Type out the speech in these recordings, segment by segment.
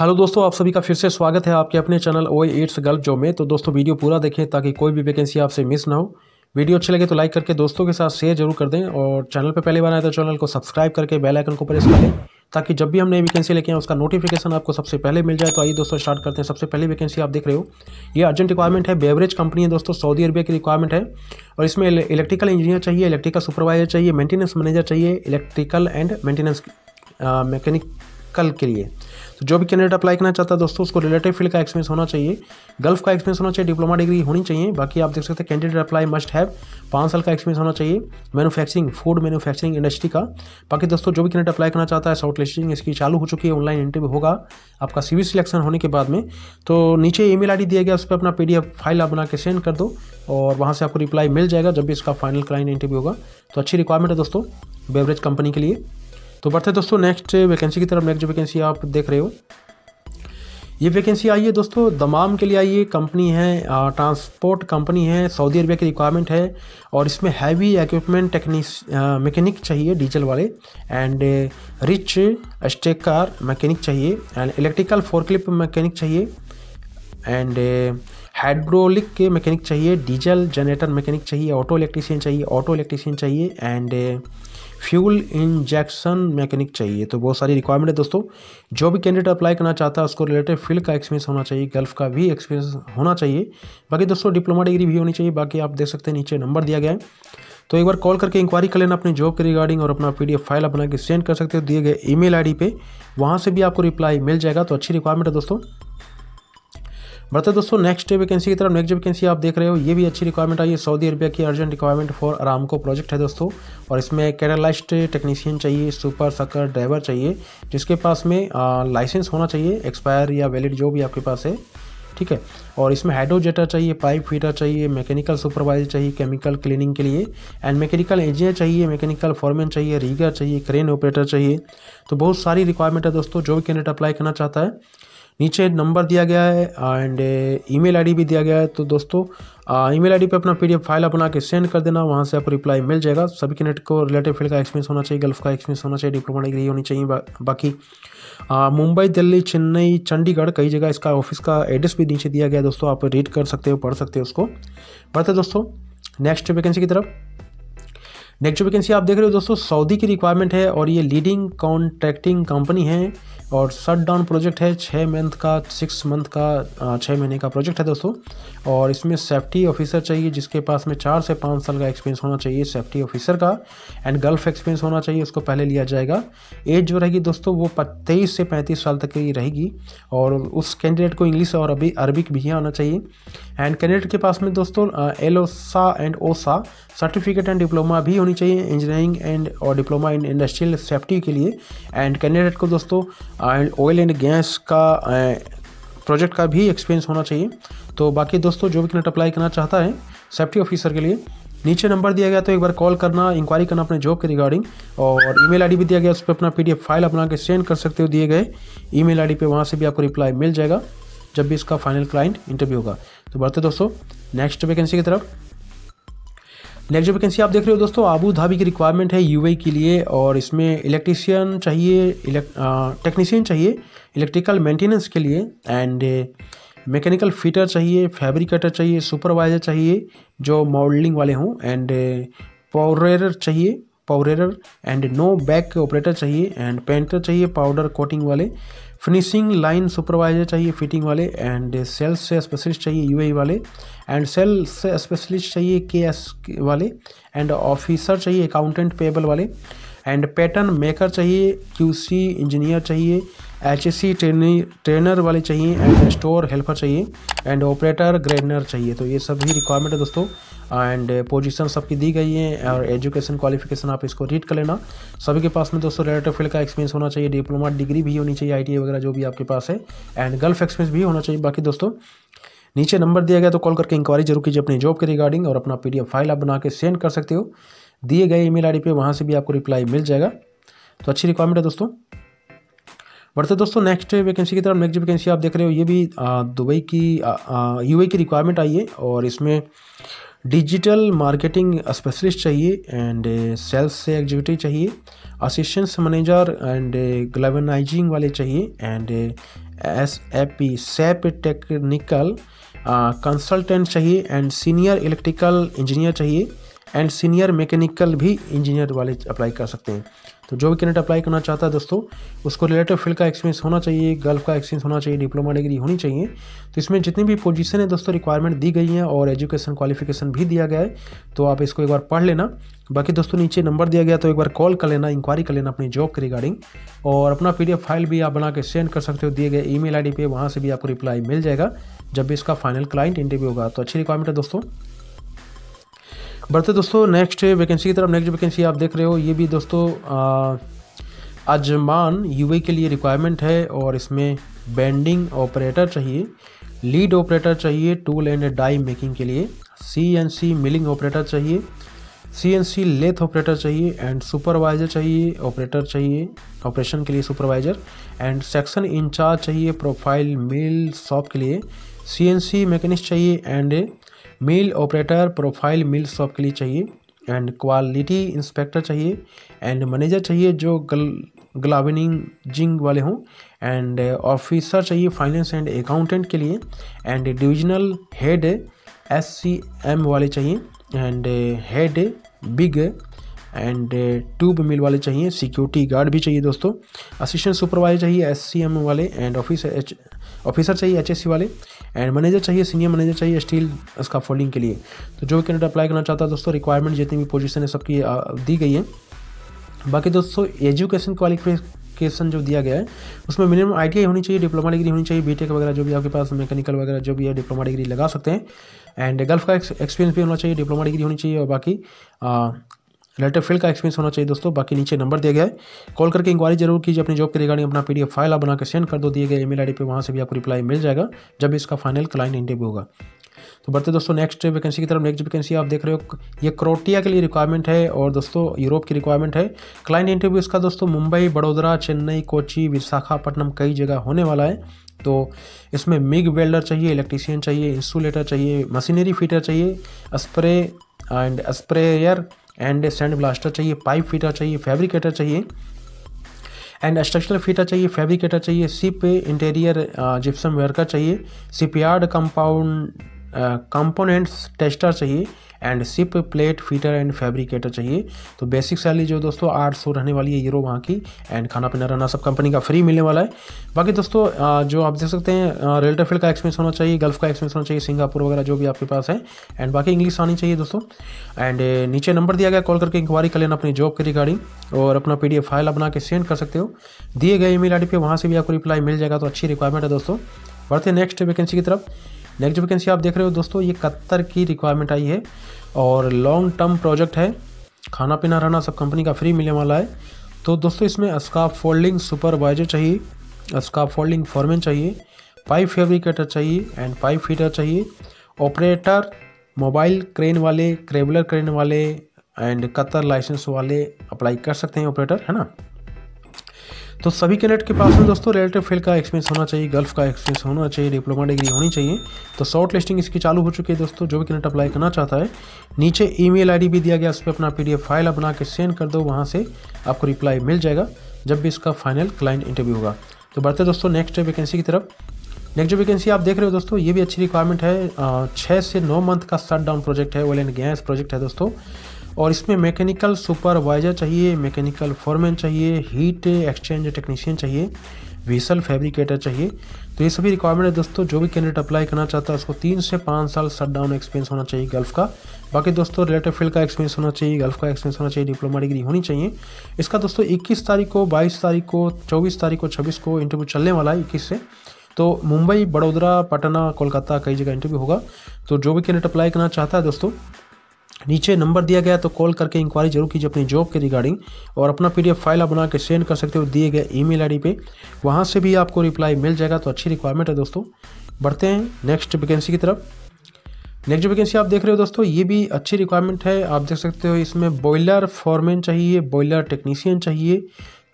hello दोस्तों आप सभी का फिर से स्वागत है आपके अपने चैनल ओ एट्स गल्फ जॉब में तो दोस्तों वीडियो पूरा देखें ताकि कोई भी वैकेंसी आपसे मिस ना हो वीडियो अच्छी लगे तो लाइक करके दोस्तों के साथ शेयर जरूर कर दें और चैनल पर पहले बार आए तो चैनल को सब्सक्राइब करके बेल आइकन को प्रेस करें ताकि जब भी हम नई वैकेंसी लेके आए उसका नोटिफिकेशन आपको सबसे पहले मिल जाए तो आइए दोस्तों स्टार्ट करते हैं सबसे पहले वैकेंसी आप देख रहे हो ये अर्जेंट रिक्वायरमेंट है बेवरेज कंपनी है दोस्तों सऊदी अरबिया की रिक्वायरमेंट है और इसमें इलेक्ट्रिकल इंजीनियर चाहिए इलेक्ट्रिकल सुपरवाइजर चाहिए मेंटेनेंस मैनेजर चाहिए इलेक्ट्रिकल एंड मेंटेनेंस मैकेनिकल के लिए तो जो भी कैंडिडेट अप्लाई करना चाहता है दोस्तों उसको रिलेटिव फील्ड का एक्सपीरियंस होना चाहिए गल्फ का एक्सपीरियंस होना चाहिए डिप्लोमा डिग्री होनी चाहिए बाकी आप देख सकते हैं कैंडिडेट अप्लाई मस्ट हैव पाँच साल का एक्सपीरियंस होना चाहिए मैनुफैक्चरिंग फूड मैनुफैक्चरिंग इंडस्ट्री का बाकी दोस्तों जो भी कैंडिडेट अप्लाई करना चाहता है शॉर्ट लिस्टिंग इसकी चालू हो चुकी है ऑनलाइन इंटरव्यू होगा आपका सी सिलेक्शन होने के बाद में तो नीचे ई मेल दिया गया उस पर अपना पी फाइल आप बना के सेंड कर दो और वहाँ से आपको रिप्लाई मिल जाएगा जब भी इसका फाइनल क्लाइंट इंटरव्यू होगा तो अच्छी रिक्वायरमेंट है दोस्तों बेवरेज कंपनी के लिए तो बढ़ते दोस्तों नेक्स्ट वैकेंसी की तरफ नेक्स्ट वैकेंसी आप देख रहे हो ये वैकेंसी आई है दोस्तों दमाम के लिए आई है कंपनी है ट्रांसपोर्ट कंपनी है सऊदी अरबिया की रिक्वायरमेंट है और इसमें हैवी इक्विपमेंट टेक्नी मैकेनिक चाहिए डीजल वाले and reach stacker car mechanic चाहिए एंड इलेक्ट्रिकल फोर क्लिप मैकेनिक चाहिए एंड हाइड्रोलिक के मैकेनिक चाहिए डीजल जनरेटर मैकेनिक चाहिए ऑटो इलेक्ट्रीशियन चाहिए ऑटो इलेक्ट्रीशियन चाहिए एंड फ्यूल इंजेक्शन मैकेनिक चाहिए तो बहुत सारी रिक्वायरमेंट है दोस्तों जो भी कैंडिडेट अप्लाई करना चाहता है उसको रिलेटेड फील्ड का एक्सपीरियंस होना चाहिए गल्फ का भी एक्सपीरियंस होना चाहिए बाकी दोस्तों डिप्लोमा डिग्री भी होनी चाहिए बाकी आप देख सकते हैं नीचे नंबर दिया गया है तो एक बार कॉल करके इंक्वायरी कर लेना अपने जॉब के रिगार्डिंग और अपना पीडीएफ फाइल बना के सेंड कर सकते हो दिए गए ईमेल आईडी पे वहाँ से भी आपको रिप्लाई मिल जाएगा तो अच्छी रिक्वायरमेंट है दोस्तों बढ़ते दोस्तों नेक्स्ट वैकेंसी की तरफ नेक्स्ट वैकेंसी आप देख रहे हो ये भी अच्छी रिक्वायरमेंट आई है सऊदी अरबिया की urgent requirement for Aramco project है दोस्तों और इसमें कैरालाइस्ट टेक्नीशियन चाहिए सुपर सकर ड्राइवर चाहिए जिसके पास में लाइसेंस होना चाहिए एक्सपायर या वैलिड जो भी आपके पास है ठीक है और इसमें हाइड्रोजेटर चाहिए पाइप फीटर चाहिए मैकेनिकल सुपरवाइजर चाहिए केमिकल क्लीनिंग के लिए एंड मैकेनिकल इंजीनियर चाहिए मैकेनिकल फॉरमैन चाहिए रीगर चाहिए क्रेन ऑपरेटर चाहिए तो बहुत सारी रिक्वायरमेंट है दोस्तों जो भी कैंडिडेट अप्लाई करना चाहता है नीचे नंबर दिया गया है एंड ईमेल आईडी भी दिया गया है तो दोस्तों ईमेल uh, आईडी पे अपना पीडीएफ फाइल बना के सेंड कर देना वहाँ से आपको रिप्लाई मिल जाएगा सभी नेट को रिलेटिव फील्ड का एक्सपीरियंस होना चाहिए गल्फ का एक्सपीरियंस होना चाहिए डिप्लोमा डिग्री होनी चाहिए बा, बाकी uh, मुंबई दिल्ली चेन्नई चंडीगढ़ कई जगह इसका ऑफिस का एड्रेस भी नीचे दिया गया है दोस्तों आप रीड कर सकते हो पढ़ सकते हो उसको बढ़ते दोस्तों नेक्स्ट वैकेंसी की तरफ नेक्स्ट वैकेंसी आप देख रहे हो दोस्तों सऊदी की रिक्वायरमेंट है और ये लीडिंग कॉन्ट्रैक्टिंग कंपनी है और शट डाउन प्रोजेक्ट है छः मंथ का सिक्स मंथ का छः महीने का प्रोजेक्ट है दोस्तों और इसमें सेफ्टी ऑफिसर चाहिए जिसके पास में चार से पाँच साल का एक्सपीरियंस होना चाहिए सेफ्टी ऑफिसर का एंड गल्फ एक्सपीरियंस होना चाहिए उसको पहले लिया जाएगा एज जो रहेगी दोस्तों वो तेईस से पैंतीस साल तक की रहेगी और उस कैंडिडेट को इंग्लिश और अभी अरबिक भी आना चाहिए एंड कैंडिडेट के पास में दोस्तों एलोसा and OSHA certificate and diploma भी होनी होनी चाहिए इंजीनियरिंग एंड और डिप्लोमा इन इंडस्ट्रियल सेफ्टी के लिए एंड कैंडिडेट को दोस्तों ऑयल एंड गैस का प्रोजेक्ट eh, का भी एक्सपीरियंस होना चाहिए तो बाकी दोस्तों जो भी कैंडिडेट अप्लाई करना चाहता है सेफ्टी ऑफिसर के लिए नीचे नंबर दिया गया तो एक बार कॉल करना इंक्वायरी करना अपने जॉब के रिगार्डिंग और ईमेल आईडी भी दिया गया उस पर अपना पीडीएफ फाइल अपना के सेंड कर सकते हो दिए गए ईमेल आईडी पे वहाँ से भी आपको रिप्लाई मिल जाएगा जब भी इसका फाइनल क्लाइंट इंटरव्यू होगा तो बढ़ते दोस्तों नेक्स्ट वैकेंसी की तरफ नेक्स्ट वैकेंसी आप देख रहे हो दोस्तों आबू धाबी की रिक्वायरमेंट है यू के लिए और इसमें इलेक्ट्रीशियन चाहिए टेक्नीशियन चाहिए इलेक्ट्रिकल मेंटेनेंस के लिए एंड मैकेनिकल फिटर चाहिए फैब्रिकेटर चाहिए सुपरवाइजर चाहिए जो मॉडलिंग वाले हों एंड पावरेर uh, चाहिए पावरेर एंड नो बैक ऑपरेटर चाहिए एंड पेंटर चाहिए पाउडर कोटिंग वाले फिनिशिंग लाइन सुपरवाइजर चाहिए फिटिंग वाले एंड सेल्स से स्पेशलिस्ट चाहिए यू e वाले एंड सेल से स्पेशलिस्ट चाहिए के वाले एंड ऑफिसर चाहिए अकाउंटेंट पेबल वाले एंड पैटर्न मेकर चाहिए क्यूसी इंजीनियर चाहिए एच सी ट्रेनर वाले चाहिए एंड स्टोर हेल्पर चाहिए एंड ऑपरेटर ग्रेडनर चाहिए तो ये सभी रिक्वायरमेंट है दोस्तों एंड पोजीशन सबकी दी गई है और एजुकेशन क्वालिफिकेशन आप इसको रीड कर लेना सभी के पास में दोस्तों रिलेटिव फील्ड का एक्सपीरियंस होना चाहिए डिप्लोमा डिग्री भी होनी चाहिए आई e वगैरह जो भी आपके पास है एंड गल्फ एक्सपीरियंस भी होना चाहिए बाकी दोस्तों नीचे नंबर दिया गया तो कॉल करके इंक्वायरी जरूर कीजिए अपनी जॉब के रिगार्डिंग और अपना पी फाइल आप बना के सेंड कर सकते हो दिए गए ईमेल आईडी पे वहाँ से भी आपको रिप्लाई मिल जाएगा तो अच्छी रिक्वायरमेंट है दोस्तों बढ़ते दोस्तों नेक्स्ट वैकेंसी की तरफ नेक्स्ट वैकेंसी आप देख रहे हो ये भी दुबई की यू की रिक्वायरमेंट आई है और इसमें डिजिटल मार्केटिंग स्पेशलिस्ट चाहिए एंड सेल्स से एग्जीक्यूटिव चाहिए असिस्टेंस मैनेजर एंड ग्लोबनाइजिंग वाले चाहिए and S A P SAP technical consultant चाहिए एंड सीनियर इलेक्ट्रिकल इंजीनियर चाहिए एंड सीनियर मैकेनिकल भी इंजीनियर वाले अप्लाई कर सकते हैं तो जो भी कैंडिडेट अप्लाई करना चाहता है दोस्तों उसको रिलेटिव फील्ड का एक्सपीरियंस होना चाहिए गल्फ का एक्सपीरियंस होना चाहिए डिप्लोमा डिग्री होनी चाहिए तो इसमें जितनी भी पोजीशन है दोस्तों रिक्वायरमेंट दी गई है और एजुकेशन क्वालिफिकेशन भी दिया गया है तो आप इसको एक बार पढ़ लेना बाकी दोस्तों नीचे नंबर दिया गया तो एक बार कॉल कर लेना इंक्वायरी कर लेना अपनी जॉब के रिगार्डिंग और अपना पी फाइल भी आप बना के सेंड कर सकते हो दिए गए ई मेल पे वहाँ से भी आपको रिप्लाई मिल जाएगा जब भी इसका फाइनल क्लाइंट इंटरव्यू होगा तो अच्छी रिक्वायरमेंट है दोस्तों बढ़ते दोस्तों नेक्स्ट वैकेंसी की तरफ नेक्स्ट वैकेंसी आप देख रहे हो ये भी दोस्तों अजमान यू के लिए रिक्वायरमेंट है और इसमें बैंडिंग ऑपरेटर चाहिए लीड ऑपरेटर चाहिए टूल एंड डाई मेकिंग के लिए C N C milling operator चाहिए C N C lathe operator चाहिए एंड सुपरवाइज़र चाहिए ऑपरेटर चाहिए ऑपरेशन के लिए सुपरवाइज़र एंड सेक्शन इंचार्ज चाहिए प्रोफाइल मिल शॉप के लिए सी एन सी मैकेनिक चाहिए and mill operator profile mill shop के लिए चाहिए एंड क्वालिटी इंस्पेक्टर चाहिए एंड मैनेजर चाहिए जो गल ग्लाविनिंग जिंग वाले हों एंड ऑफिसर चाहिए फाइनेंस एंड अकाउंटेंट के लिए and divisional head S C M वाले चाहिए एंड हेड बिग एंड ट्यूब मिल वाले चाहिए सिक्योरिटी गार्ड भी चाहिए दोस्तों असिस्टेंट सुपरवाइजर चाहिए एस सी एम वाले एंड ऑफिस एच ऑफिसर चाहिए एच एस सी वाले एंड मैनेजर चाहिए सीनियर मैनेजर चाहिए स्टील इसका फोल्डिंग के लिए तो जो कैंडिडेट अप्लाई करना चाहता है दोस्तों रिक्वायरमेंट जितनी भी पोजिशन है सबकी दी गई है बाकी दोस्तों एजुकेशन क्वालिफिकेशन जो दिया गया है उसमें मिनिमम आई होनी चाहिए डिप्लोमा डिग्री होनी चाहिए बीटेक वगैरह जो भी आपके पास मैकेनिकल वगैरह जो भी है डिप्लोमा डिग्री लगा सकते हैं एंड गल्फ का एक्सपीरियंस भी होना चाहिए डिप्लोमा डिग्री होनी चाहिए और बाकी रिलेटेड फील्ड का एक्सपीरियंस होना चाहिए दोस्तों बाकी नीचे नंबर दिया गया है कॉल करके इंक्वायरी जरूर कीजिए अपनी जॉब के रिगार्डिंग अपना पी फाइल आप बना के सेंड कर दो दिए गए ईमेल आईडी पे वहाँ से भी आपको रिप्लाई मिल जाएगा जब इसका फाइनल क्लाइंट इंटरव्यू होगा तो बढ़ते दोस्तों नेक्स्ट वैकेंसी की तरफ नेक्स्ट वैकेंसी आप देख रहे हो ये क्रोटिया के लिए रिक्वायरमेंट है और दोस्तों यूरोप की रिक्वायरमेंट है क्लाइंट इंटरव्यू इसका दोस्तों मुंबई बड़ोदरा चेन्नई कोची विशाखापट्टनम कई जगह होने वाला है तो इसमें मिग वेल्डर चाहिए इलेक्ट्रीशियन चाहिए इंसुलेटर चाहिए मशीनरी फिटर चाहिए spray and sprayer and sand blaster चाहिए पाइप फिटर चाहिए फैब्रिकेटर चाहिए एंड स्ट्रक्चरल फिटर चाहिए फैब्रिकेटर चाहिए सिप इंटीरियर जिप्सम वेयर का चाहिए सिपयार्ड कंपाउंड कंपोनेंट्स टेस्टर चाहिए and ship plate fitter and fabricator चाहिए तो बेसिक सैलरी जो दोस्तों आठ सौ रहने वाली है यूरो वहाँ की एंड खाना पीना रहना सब कंपनी का फ्री मिलने वाला है बाकी दोस्तों जो आप देख सकते हैं रेल्टर फील्ड का एक्सपीरियंस होना चाहिए गल्फ का एक्सपीरियंस होना चाहिए सिंगापुर वगैरह जो भी आपके पास है एंड बाकी इंग्लिश आनी चाहिए दोस्तों एंड नीचे नंबर दिया गया कॉल करके इंक्वायरी कर लेना अपनी जॉब के रिगार्डिंग और अपना पी फाइल अपना के सेंड कर सकते हो दिए गए ई मेल पे वहाँ से भी आपको रिप्लाई मिल जाएगा तो अच्छी रिक्वायरमेंट है दोस्तों बढ़ते नेक्स्ट वैकेंसी की तरफ नेक्स्ट जो वैकेंसी आप देख रहे हो दोस्तों ये कत्तर की रिक्वायरमेंट आई है और लॉन्ग टर्म प्रोजेक्ट है खाना पीना रहना सब कंपनी का फ्री मिलने वाला है तो दोस्तों इसमें स्काफ फोल्डिंग सुपरवाइजर चाहिए स्काफ फोल्डिंग फॉर्मेन चाहिए पाइप फेब्रिकेटर चाहिए एंड पाइप फीटर चाहिए ऑपरेटर मोबाइल क्रेन वाले क्रेबुलर क्रेन वाले एंड कतर लाइसेंस वाले अप्लाई कर सकते हैं ऑपरेटर है ना तो सभी कैंडिडेट के पास में दोस्तों रिलेटिव फील्ड का एक्सपीरियंस होना चाहिए गल्फ का एक्सपीरियंस होना चाहिए डिप्लोमा डिग्री होनी चाहिए तो शॉर्ट लिस्टिंग इसकी चालू हो चुकी है दोस्तों जो भी कैंडिडेट अप्लाई करना चाहता है नीचे ईमेल आईडी भी दिया गया उस पर अपना पीडीएफ फाइल बना के सेंड कर दो वहाँ से आपको रिप्लाई मिल जाएगा जब भी इसका फाइनल क्लाइंट इंटरव्यू होगा तो बढ़ते दोस्तों नेक्स्ट वैकेंसी की तरफ नेक्स्ट जो वैकेंसी आप देख रहे हो दोस्तों ये भी अच्छी रिक्वायरमेंट है छः से नौ मंथ का शट डाउन प्रोजेक्ट है ऑयल एंड गैस प्रोजेक्ट है दोस्तों और इसमें मैकेनिकल सुपरवाइज़र चाहिए मैकेनिकल फॉरमैन चाहिए हीट एक्सचेंज टेक्नीशियन चाहिए व्हीसल फैब्रिकेटर चाहिए तो ये सभी रिक्वायरमेंट है दोस्तों जो भी कैंडिडेट अप्लाई करना चाहता है उसको तीन से पाँच साल शट डाउन एक्सपीरियंस होना चाहिए गल्फ का बाकी दोस्तों रिलेटिव फील्ड का एक्सपीरियंस होना चाहिए गल्फ का एक्सपीरियंस होना चाहिए डिप्लोमा डिग्री होनी चाहिए इसका दोस्तों इक्कीस तारीख को बाईस तारीख को चौबीस तारीख को छब्बीस को इंटरव्यू चलने वाला है इक्कीस से तो मुंबई बड़ोदरा पटना कोलकाता कई जगह इंटरव्यू होगा तो जो भी कैंडिडेट अप्लाई करना चाहता है दोस्तों नीचे नंबर दिया गया तो कॉल करके इंक्वायरी जरूर कीजिए अपनी जॉब के रिगार्डिंग और अपना पीडीएफ फाइल आप बना के सेंड कर सकते हो दिए गए ईमेल आईडी पे वहाँ से भी आपको रिप्लाई मिल जाएगा तो अच्छी रिक्वायरमेंट है दोस्तों बढ़ते हैं नेक्स्ट वैकेंसी की तरफ नेक्स्ट वैकेंसी आप देख रहे हो दोस्तों ये भी अच्छी रिक्वायरमेंट है आप देख सकते हो इसमें बॉयलर फॉरमैन चाहिए बॉयलर टेक्नीसियन चाहिए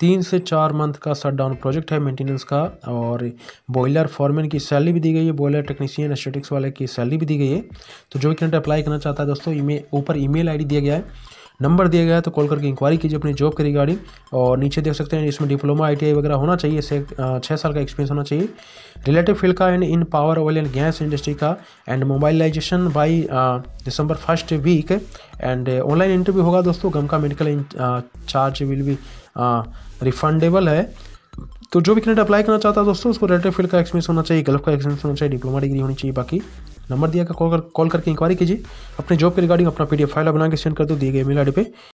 तीन से चार मंथ का डाउन प्रोजेक्ट है मेंटेनेंस का और बॉयलर फॉरमैन की सैलरी भी दी गई है बॉयलर टेक्नीशियन एस्टेटिक्स वाले की सैलरी भी दी गई है तो जो भी कैंडिडेट अप्लाई करना चाहता है दोस्तों ईमेल ऊपर ईमेल आईडी दिया गया है नंबर दिया गया है तो कॉल करके इंक्वायरी कीजिए अपनी जॉब के रिगार्डिंग और नीचे देख सकते हैं इसमें डिप्लोमा आई वगैरह होना चाहिए से छः साल का एक्सपीरियंस होना चाहिए रिलेटिव फील्ड का and in power oil and gas industry का एंड मोबाइलाइजेशन बाई दिसंबर first week and online interview होगा दोस्तों गम का medical charge will be refundable है तो जो भी कैंडिडेट अप्लाई करना चाहता है दोस्तों उसको रिलेटिव फील्ड का एक्सपीरियंस होना चाहिए गल्फ का एक्सपीरियंस होना चाहिए डिप्लोमा डिग्री होनी चाहिए बाकी नंबर दिया का कॉल कर कॉल करके इंक्वायरी कीजिए अपने जॉब के रिगार्डिंग अपना पीडीएफ फाइल बना के सेंड कर दो दिए गए मेल आई पे